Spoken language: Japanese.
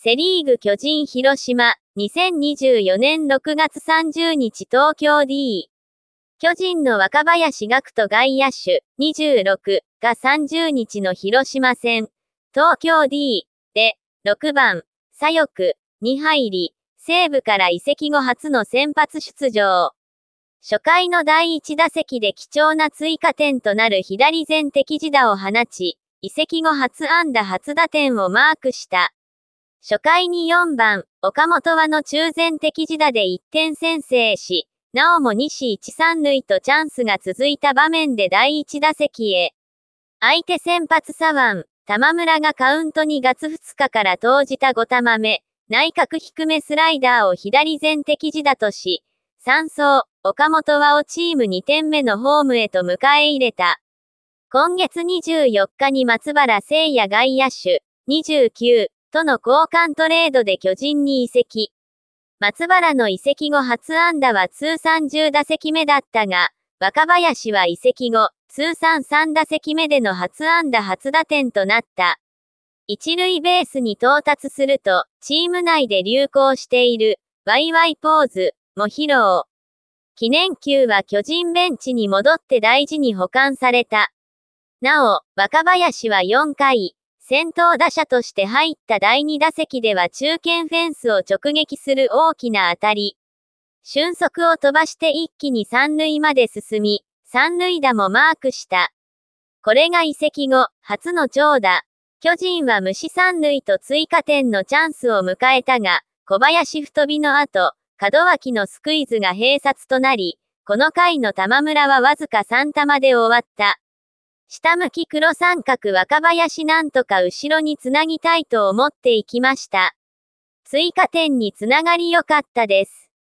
セリーグ巨人広島、2024年6月30日東京 D。巨人の若林学と外野手、26が30日の広島戦、東京 D で、6番、左翼に入り、西部から移籍後初の先発出場。初回の第1打席で貴重な追加点となる左前敵自打を放ち、移籍後初安打初打点をマークした。初回に4番、岡本和の中前的自打で1点先制し、なおも西一三塁とチャンスが続いた場面で第1打席へ。相手先発左腕、玉村がカウントに月2日から投じた5玉目、内角低めスライダーを左前的自打とし、3走、岡本和をチーム2点目のホームへと迎え入れた。今月24日に松原聖也外野手、29との交換トレードで巨人に移籍。松原の移籍後初安打は通算10打席目だったが、若林は移籍後、通算3打席目での初安打初打点となった。一塁ベースに到達すると、チーム内で流行している、ワイワイポーズも披露。記念球は巨人ベンチに戻って大事に保管された。なお、若林は4回、先頭打者として入った第2打席では中堅フェンスを直撃する大きな当たり。俊足を飛ばして一気に三塁まで進み、三塁打もマークした。これが移籍後、初の長打。巨人は無視三塁と追加点のチャンスを迎えたが、小林太びの後、門脇のスクイズが併殺となり、この回の玉村はわずか3玉で終わった。下向き黒三角若林なんとか後ろにつなぎたいと思っていきました。追加点につながり良かったです。